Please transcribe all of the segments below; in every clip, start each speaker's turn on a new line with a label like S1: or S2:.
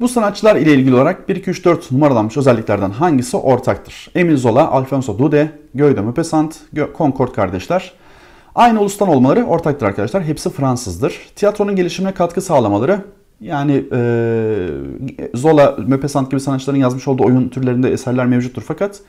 S1: Bu sanatçılar ile ilgili olarak 1-2-3-4 numaralanmış özelliklerden hangisi ortaktır? Emil Zola, Alfonso Dude, Guido Maupassant, Concord kardeşler. Aynı ulustan olmaları ortaktır arkadaşlar. Hepsi Fransızdır. Tiyatronun gelişimine katkı sağlamaları yani e, Zola, Maupassant gibi sanatçıların yazmış olduğu oyun türlerinde eserler mevcuttur fakat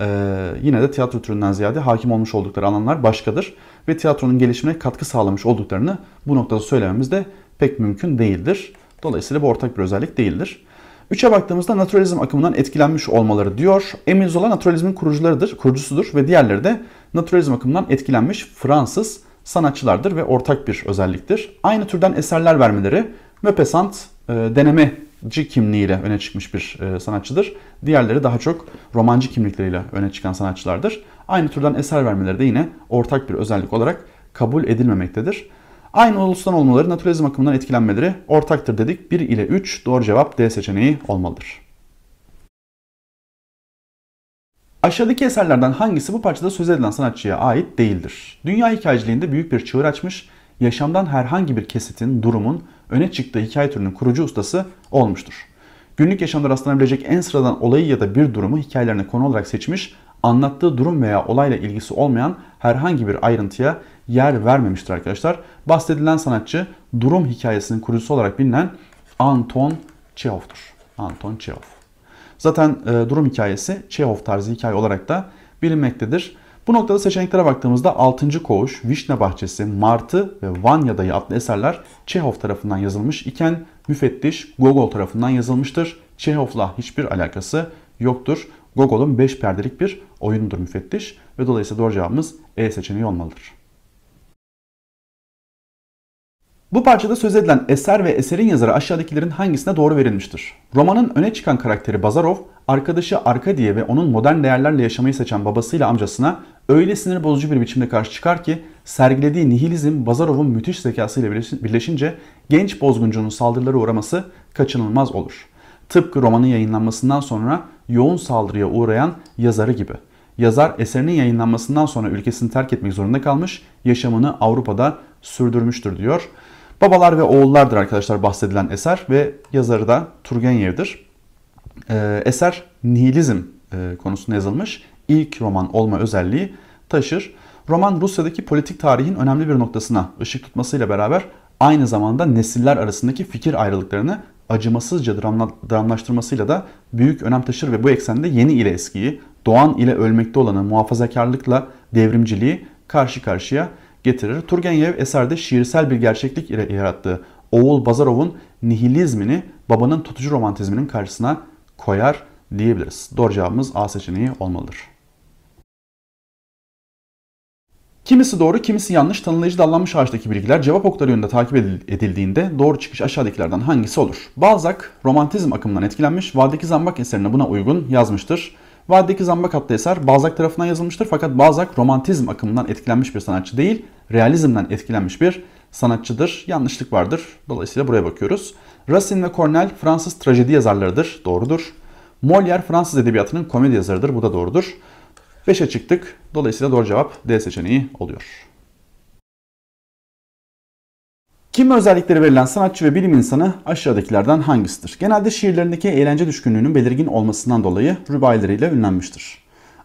S1: e, yine de tiyatro türünden ziyade hakim olmuş oldukları alanlar başkadır ve tiyatronun gelişimine katkı sağlamış olduklarını bu noktada söylememiz de pek mümkün değildir. Dolayısıyla bu ortak bir özellik değildir. Üçe baktığımızda naturalizm akımından etkilenmiş olmaları diyor. Emile Zola naturalizmin kurucularıdır, kurucusudur ve diğerleri de naturalizm akımından etkilenmiş Fransız sanatçılardır ve ortak bir özelliktir. Aynı türden eserler vermeleri Möpesant e, denemeci kimliğiyle öne çıkmış bir e, sanatçıdır. Diğerleri daha çok romancı kimlikleriyle öne çıkan sanatçılardır. Aynı türden eser vermeleri de yine ortak bir özellik olarak kabul edilmemektedir. Aynı ulustan olmaları naturalizm akımından etkilenmeleri ortaktır dedik. 1 ile 3 doğru cevap D seçeneği olmalıdır. Aşağıdaki eserlerden hangisi bu parçada söz edilen sanatçıya ait değildir? Dünya hikayeciliğinde büyük bir çığır açmış, yaşamdan herhangi bir kesitin, durumun öne çıktığı hikaye türünün kurucu ustası olmuştur. Günlük yaşamda rastlanabilecek en sıradan olayı ya da bir durumu hikayelerine konu olarak seçmiş anlattığı durum veya olayla ilgisi olmayan herhangi bir ayrıntıya yer vermemiştir arkadaşlar. Bahsedilen sanatçı durum hikayesinin kurucusu olarak bilinen Anton Çehov'dur. Anton Chekhov. Zaten e, durum hikayesi Chekhov tarzı hikaye olarak da bilinmektedir. Bu noktada seçeneklere baktığımızda 6. Koğuş, Vişne Bahçesi, Martı ve Vanya Dayı adlı eserler Chekhov tarafından yazılmış iken Müfettiş Gogol tarafından yazılmıştır. Chekhov'la hiçbir alakası yoktur. Gogol'un 5 perdelik bir oyunudur müfettiş ve dolayısıyla doğru cevabımız E seçeneği olmalıdır. Bu parçada söz edilen eser ve eserin yazarı aşağıdakilerin hangisine doğru verilmiştir? Romanın öne çıkan karakteri Bazarov, arkadaşı Arkadiye ve onun modern değerlerle yaşamayı seçen babasıyla amcasına öyle sinir bozucu bir biçimde karşı çıkar ki sergilediği nihilizm Bazarov'un müthiş zekasıyla birleşince genç bozguncunun saldırıları uğraması kaçınılmaz olur. Tıpkı romanın yayınlanmasından sonra yoğun saldırıya uğrayan yazarı gibi. Yazar eserinin yayınlanmasından sonra ülkesini terk etmek zorunda kalmış, yaşamını Avrupa'da sürdürmüştür diyor. Babalar ve oğullardır arkadaşlar bahsedilen eser ve yazarı da Turgenev'dir. Ee, eser nihilizm e, konusunda yazılmış. İlk roman olma özelliği taşır. Roman Rusya'daki politik tarihin önemli bir noktasına ışık tutmasıyla beraber aynı zamanda nesiller arasındaki fikir ayrılıklarını acımasızca dramla, dramlaştırmasıyla da büyük önem taşır ve bu eksende yeni ile eskiyi, doğan ile ölmekte olanı muhafazakarlıkla devrimciliği karşı karşıya getirir. Turgenev eserde şiirsel bir gerçeklik ile yarattığı Oğul Bazarov'un nihilizmini babanın tutucu romantizminin karşısına koyar diyebiliriz. Doğru cevabımız A seçeneği olmalıdır. Kimisi doğru, kimisi yanlış tanımlayıcı dallanmış ağaçtaki bilgiler cevap okları yönünde takip edildiğinde doğru çıkış aşağıdakilerden hangisi olur? Balzac, romantizm akımından etkilenmiş, Vadeki Zambak eserine buna uygun yazmıştır. Vadeki Zambak adlı eser Balzac tarafından yazılmıştır fakat Balzac romantizm akımından etkilenmiş bir sanatçı değil, realizmden etkilenmiş bir sanatçıdır. Yanlışlık vardır. Dolayısıyla buraya bakıyoruz. Racine ve Cornell Fransız trajedi yazarlarıdır. Doğrudur. Molière Fransız edebiyatının komedi yazarıdır. Bu da doğrudur. 5'e çıktık. Dolayısıyla doğru cevap D seçeneği oluyor. Kim özellikleri verilen sanatçı ve bilim insanı aşağıdakilerden hangisidir? Genelde şiirlerindeki eğlence düşkünlüğünün belirgin olmasından dolayı rübaileriyle ünlenmiştir.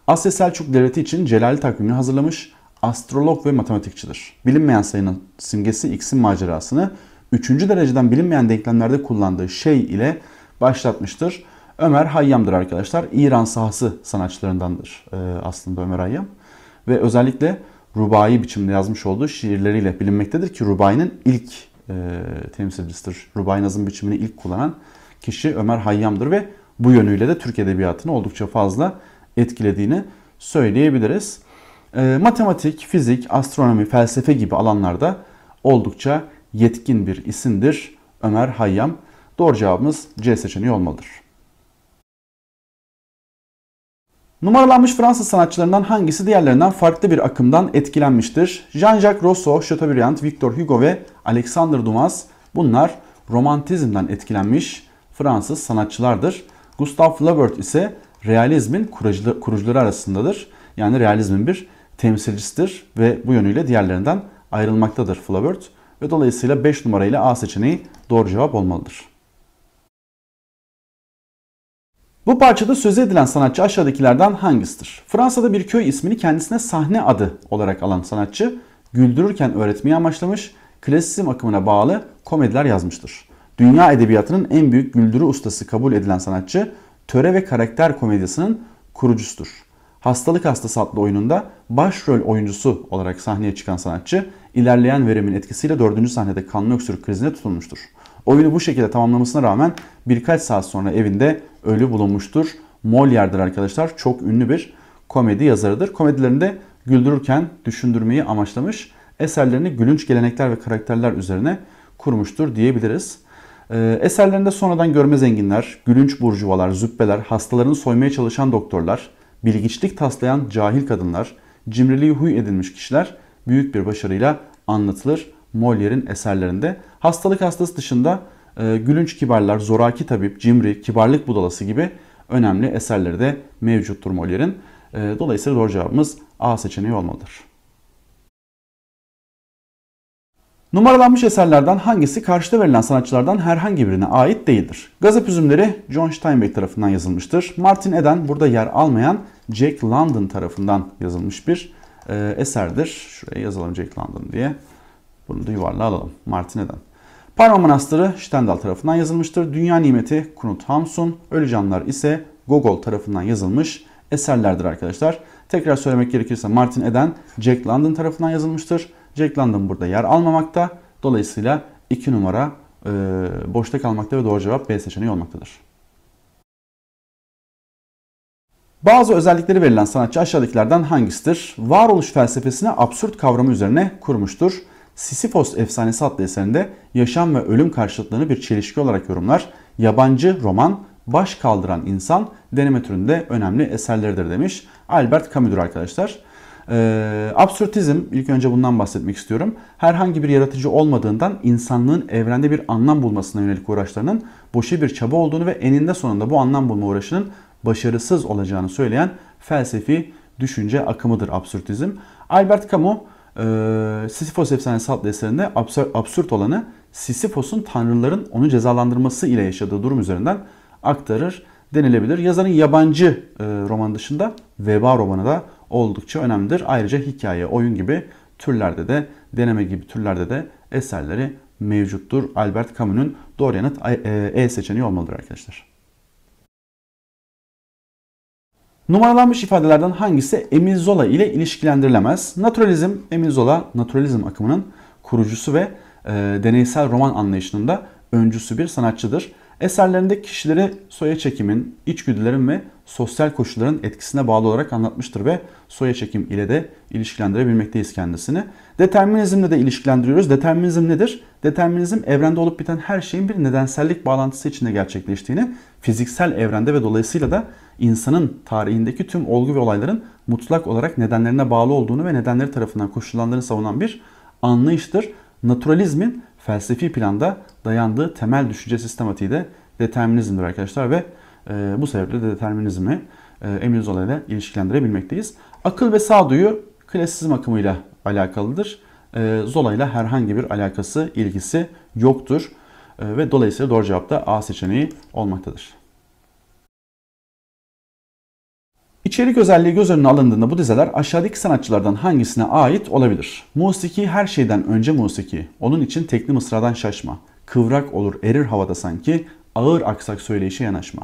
S1: Asya Selçuk Devleti için Celal takvimini hazırlamış, astrolog ve matematikçidir. Bilinmeyen sayının simgesi X'in macerasını 3. dereceden bilinmeyen denklemlerde kullandığı şey ile başlatmıştır. Ömer Hayyam'dır arkadaşlar. İran sahası sanatçılarındandır e, aslında Ömer Hayyam. Ve özellikle rubai biçimde yazmış olduğu şiirleriyle bilinmektedir ki rubai'nin ilk e, temsilcisidir. Rubai nazım biçimini ilk kullanan kişi Ömer Hayyam'dır ve bu yönüyle de Türk Edebiyatı'nı oldukça fazla etkilediğini söyleyebiliriz. E, matematik, fizik, astronomi, felsefe gibi alanlarda oldukça yetkin bir isimdir Ömer Hayyam. Doğru cevabımız C seçeneği olmalıdır. Numaralanmış Fransız sanatçılarından hangisi diğerlerinden farklı bir akımdan etkilenmiştir? Jean-Jacques Rousseau, Chateaubriand, Victor Hugo ve Alexandre Dumas bunlar romantizmden etkilenmiş Fransız sanatçılardır. Gustave Flaubert ise realizmin kurucuları arasındadır. Yani realizmin bir temsilcisidir ve bu yönüyle diğerlerinden ayrılmaktadır Flaubert ve dolayısıyla 5 numarayla A seçeneği doğru cevap olmalıdır. Bu parçada söz edilen sanatçı aşağıdakilerden hangisidir? Fransa'da bir köy ismini kendisine sahne adı olarak alan sanatçı, güldürürken öğretmeyi amaçlamış, klasizm akımına bağlı komediler yazmıştır. Dünya edebiyatının en büyük güldürü ustası kabul edilen sanatçı, töre ve karakter komedyasının kurucusudur. Hastalık Hastası adlı oyununda başrol oyuncusu olarak sahneye çıkan sanatçı, ilerleyen veremin etkisiyle dördüncü sahnede kanlı öksürük krizine tutulmuştur. Oyunu bu şekilde tamamlamasına rağmen birkaç saat sonra evinde ölü bulunmuştur. Molière'dir arkadaşlar. Çok ünlü bir komedi yazarıdır. Komedilerinde güldürürken düşündürmeyi amaçlamış. Eserlerini gülünç gelenekler ve karakterler üzerine kurmuştur diyebiliriz. Ee, Eserlerinde sonradan görme zenginler, gülünç burjuvalar, züppeler, hastalarını soymaya çalışan doktorlar, bilgiçlik taslayan cahil kadınlar, cimriliği huy edilmiş kişiler büyük bir başarıyla anlatılır. Molière'in eserlerinde. Hastalık hastası dışında e, Gülünç Kibarlar, Zoraki Tabip, Cimri, Kibarlık Budalası gibi önemli eserleri de mevcuttur Molière'in. E, dolayısıyla doğru cevabımız A seçeneği olmalıdır. Numaralanmış eserlerden hangisi karşıda verilen sanatçılardan herhangi birine ait değildir? Gazap üzümleri John Steinbeck tarafından yazılmıştır. Martin Eden burada yer almayan Jack London tarafından yazılmış bir e, eserdir. Şuraya yazalım Jack London diye. Bunu da yuvarla alalım. Martine'den. Parma Manastırı Stendhal tarafından yazılmıştır. Dünya Nimeti Knut Hamsun, Ölü Canlar ise Gogol tarafından yazılmış eserlerdir arkadaşlar. Tekrar söylemek gerekirse Martin Eden Jack London tarafından yazılmıştır. Jack London burada yer almamakta. Dolayısıyla 2 numara e, boşta kalmakta ve doğru cevap B seçeneği olmaktadır. Bazı özellikleri verilen sanatçı aşağıdakilerden hangisidir? Varoluş felsefesini absürt kavramı üzerine kurmuştur. Sisyphos Efsanesi adlı eserinde yaşam ve ölüm karşıtlarını bir çelişki olarak yorumlar. Yabancı roman Baş Kaldıran insan deneme türünde önemli eserleridir demiş Albert Camus'dur arkadaşlar. Ee, absürtizm, ilk önce bundan bahsetmek istiyorum. Herhangi bir yaratıcı olmadığından insanlığın evrende bir anlam bulmasına yönelik uğraşlarının boşa bir çaba olduğunu ve eninde sonunda bu anlam bulma uğraşının başarısız olacağını söyleyen felsefi düşünce akımıdır absürtizm. Albert Camus e, Sisyphos efsanesi adlı eserinde absürt, absürt olanı Sisyphos'un tanrıların onu cezalandırması ile yaşadığı durum üzerinden aktarır denilebilir. Yazarın yabancı e, roman dışında veba romanı da oldukça önemlidir. Ayrıca hikaye, oyun gibi türlerde de deneme gibi türlerde de eserleri mevcuttur. Albert Camus'un doğru yanıt e, e seçeneği olmalıdır arkadaşlar. Numaralanmış ifadelerden hangisi Emil Zola ile ilişkilendirilemez? Naturalizm, Emil Zola, naturalizm akımının kurucusu ve e, deneysel roman anlayışının da öncüsü bir sanatçıdır. Eserlerinde kişileri soya çekimin, içgüdülerin ve sosyal koşulların etkisine bağlı olarak anlatmıştır ve soya çekim ile de ilişkilendirebilmekteyiz kendisini. Determinizmle de ilişkilendiriyoruz. Determinizm nedir? Determinizm evrende olup biten her şeyin bir nedensellik bağlantısı içinde gerçekleştiğini, fiziksel evrende ve dolayısıyla da insanın tarihindeki tüm olgu ve olayların mutlak olarak nedenlerine bağlı olduğunu ve nedenleri tarafından koşullandığını savunan bir anlayıştır. Naturalizmin felsefi planda dayandığı temel düşünce sistematiği de determinizmdir arkadaşlar ve e, bu sebeple de determinizmi e, Emil Zola ilişkilendirebilmekteyiz. Akıl ve sağduyu klasizm akımıyla alakalıdır. E, Zola herhangi bir alakası, ilgisi yoktur e, ve dolayısıyla doğru cevap da A seçeneği olmaktadır. İçerik özelliği göz önüne alındığında bu dizeler aşağıdaki sanatçılardan hangisine ait olabilir? Musiki her şeyden önce musiki. Onun için tekni mısradan şaşma. Kıvrak olur erir havada sanki. Ağır aksak söyleyişe yanaşma.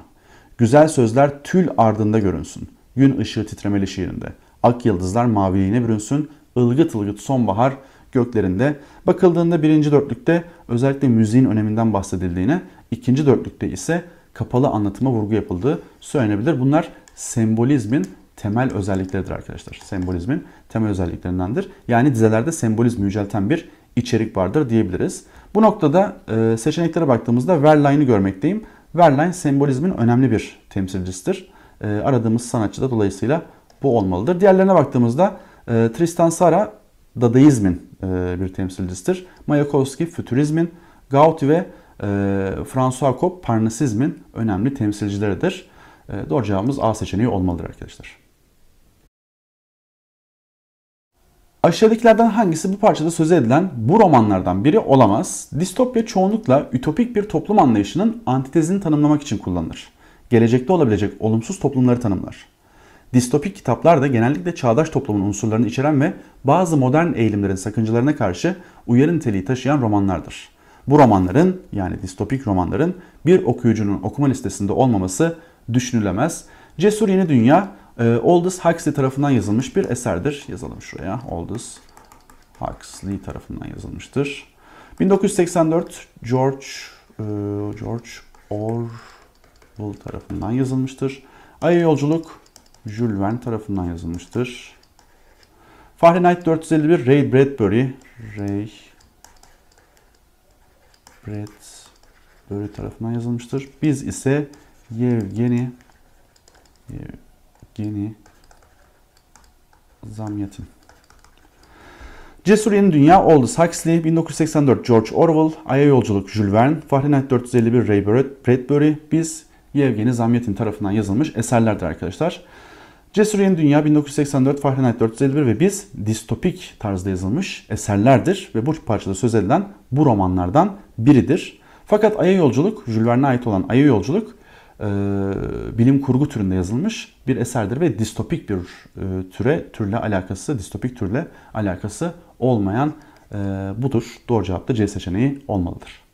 S1: Güzel sözler tül ardında görünsün. Gün ışığı titremeli şiirinde. Ak yıldızlar maviliğine bürünsün. Ilgıt ılgıt sonbahar göklerinde. Bakıldığında birinci dörtlükte özellikle müziğin öneminden bahsedildiğine, ikinci dörtlükte ise kapalı anlatıma vurgu yapıldığı söylenebilir. Bunlar sembolizmin temel özellikleridir arkadaşlar. Sembolizmin temel özelliklerindendir. Yani dizelerde sembolizm yücelten bir içerik vardır diyebiliriz. Bu noktada e, seçeneklere baktığımızda Verlaine'i görmekteyim. Verlaine sembolizmin önemli bir temsilcisidir. E, aradığımız sanatçı da dolayısıyla bu olmalıdır. Diğerlerine baktığımızda e, Tristan Sara dadaizmin e, bir temsilcisidir. Mayakovski fütürizmin, Gaudi ve e, François Cobb parnasizmin önemli temsilcileridir. Ee, doğru cevabımız A seçeneği olmalıdır arkadaşlar. Aşağıdakilerden hangisi bu parçada söz edilen bu romanlardan biri olamaz? Distopya çoğunlukla ütopik bir toplum anlayışının antitezini tanımlamak için kullanılır. Gelecekte olabilecek olumsuz toplumları tanımlar. Distopik kitaplar da genellikle çağdaş toplumun unsurlarını içeren ve bazı modern eğilimlerin sakıncalarına karşı uyarı niteliği taşıyan romanlardır. Bu romanların yani distopik romanların bir okuyucunun okuma listesinde olmaması düşünülemez. Cesur Yeni Dünya e, Aldous Huxley tarafından yazılmış bir eserdir. Yazalım şuraya. Aldous Huxley tarafından yazılmıştır. 1984 George e, George Orwell tarafından yazılmıştır. Ay'a Yolculuk Jules Verne tarafından yazılmıştır. Fahrenheit 451 Ray Bradbury Ray Bradbury tarafından yazılmıştır. Biz ise Yevgeni Yevgeni Zamyatin Cesur Yeni Dünya Aldous Huxley, 1984 George Orwell, Ay'a Yolculuk Jules Verne, Fahrenheit 451 Ray Bradbury, Biz Yevgeni Zamyatin tarafından yazılmış eserlerdir arkadaşlar. Cesur Yeni Dünya 1984 Fahrenheit 451 ve Biz distopik tarzda yazılmış eserlerdir ve bu parçada söz edilen bu romanlardan biridir. Fakat Ay'a Yolculuk, Jules Verne'e ait olan Ay'a Yolculuk e, bilim kurgu türünde yazılmış bir eserdir ve distopik bir e, türe, türle alakası, distopik türle alakası olmayan e, budur. Doğru cevap da C seçeneği olmalıdır.